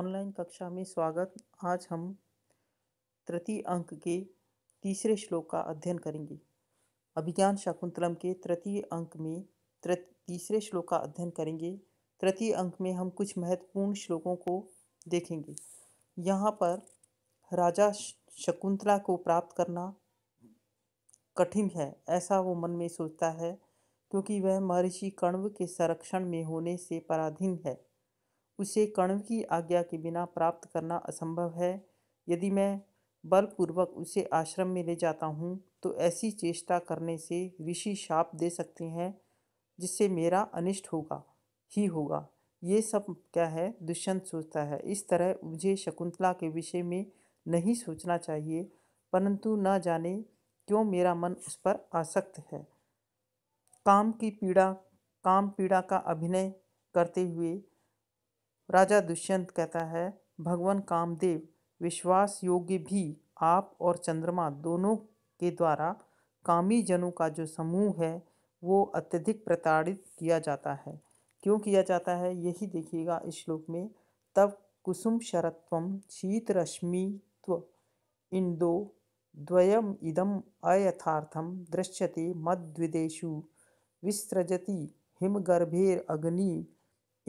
online कक्षा में स्वागत आज हम तृतीय अंक के तीसरे श्लोक का अध्ययन करेंगे अभिज्ञान शकुंतलम के तृतीय अंक में तीसरे श्लोक का अध्ययन करेंगे तृतीय अंक में हम कुछ महत्वपूर्ण श्लोकों को देखेंगे यहाँ पर राजा शकुंतला को प्राप्त करना कठिन है ऐसा वो मन में सोचता है क्योंकि वह महर्षि कण्व के संरक्षण में होने से पराधीन है उसे कण्व की आज्ञा के बिना प्राप्त करना असंभव है यदि मैं बलपूर्वक उसे आश्रम में ले जाता हूँ तो ऐसी चेष्टा करने से ऋषि शाप दे सकते हैं जिससे मेरा अनिष्ट होगा ही होगा ये सब क्या है दुष्यंत सोचता है इस तरह मुझे शकुंतला के विषय में नहीं सोचना चाहिए परंतु न जाने क्यों मेरा मन उस पर आसक्त है काम की पीड़ा काम पीड़ा का अभिनय करते हुए राजा दुष्यंत कहता है भगवान कामदेव विश्वास योग्य भी आप और चंद्रमा दोनों के द्वारा कामी जनों का जो समूह है वो अत्यधिक प्रताड़ित किया जाता है क्यों किया जाता है यही देखिएगा इस श्लोक में तब कुसुम शरत्व शीत रश्मित्व इंदो द्वयम इदम अयथार्थम दृश्यते मद्विदेशु विसृजति हिमगर्भेर अग्नि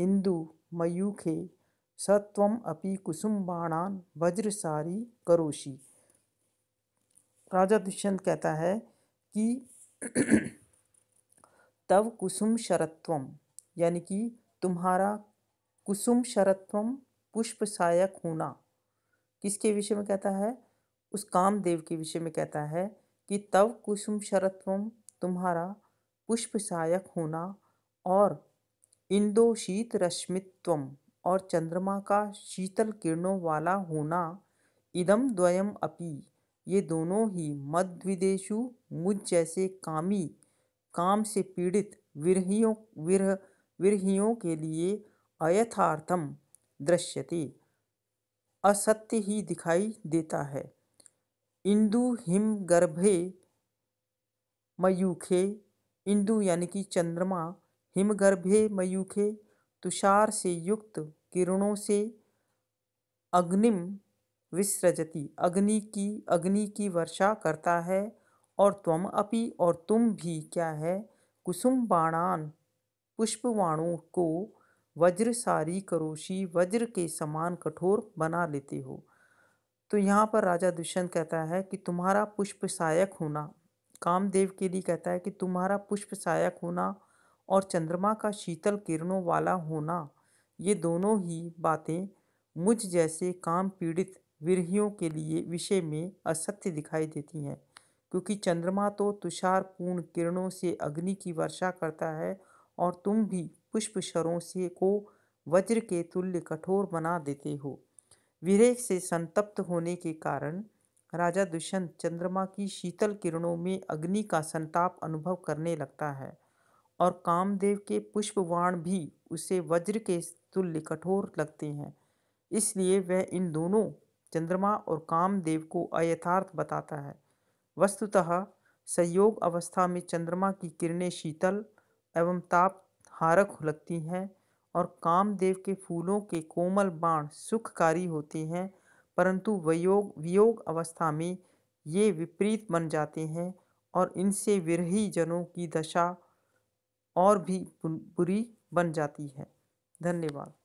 इंदु मयूखे सत्वम त्वम् अपि कुसुमबाणान वज्रसारी करोषि राजा दुष्यंत कहता है कि तव कुसुम शरत्वम यानी कि तुम्हारा कुसुम शरत्वम पुष्प सहायक होना किसके विषय में कहता है उस कामदेव के विषय में कहता है कि तव कुसुम शरत्वम तुम्हारा पुष्प सहायक होना और इंदो शीत रश्मित्व और चंद्रमा का शीतल किरणों वाला होना इदम द्वयम अपि ये दोनों ही मद्विदेशु मुझ जैसे कामी काम से पीड़ित विरहियों विरह विरहियों के लिए अयथार्थम दृश्यते असत्य ही दिखाई देता है इंदु हिम गर्भे मयूखे इंदु यानी कि चंद्रमा हिमगर्भे मयूखे तुषार से युक्त किरणों से अग्निम विसृजति अग्नि की अग्नि की वर्षा करता है और त्वम अपि और तुम भी क्या है कुसुम बाणान पुष्पवाणों को वज्र सारी करोशी वज्र के समान कठोर बना लेते हो तो यहाँ पर राजा दुष्यंत कहता है कि तुम्हारा पुष्प सहायक होना कामदेव के लिए कहता है कि तुम्हारा पुष्प सहायक होना और चंद्रमा का शीतल किरणों वाला होना ये दोनों ही बातें मुझ जैसे काम पीड़ित विरहियों के लिए विषय में असत्य दिखाई देती हैं क्योंकि चंद्रमा तो तुषार पूर्ण किरणों से अग्नि की वर्षा करता है और तुम भी पुष्प शरों से को वज्र के तुल्य कठोर बना देते हो विरेक से संतप्त होने के कारण राजा दुष्यंत चंद्रमा की शीतल किरणों में अग्नि का संताप अनुभव करने लगता है और कामदेव के पुष्पवाण भी उसे वज्र के तुल्य कठोर लगते हैं इसलिए वह इन दोनों चंद्रमा और कामदेव को अयथार्थ बताता है वस्तुतः संयोग अवस्था में चंद्रमा की किरणें शीतल एवं ताप हारक लगती हैं और कामदेव के फूलों के कोमल बाण सुखकारी होते हैं परंतु वयोग वियोग अवस्था में ये विपरीत बन जाते हैं और इनसे विरही जनों की दशा और भी बुरी बन जाती है धन्यवाद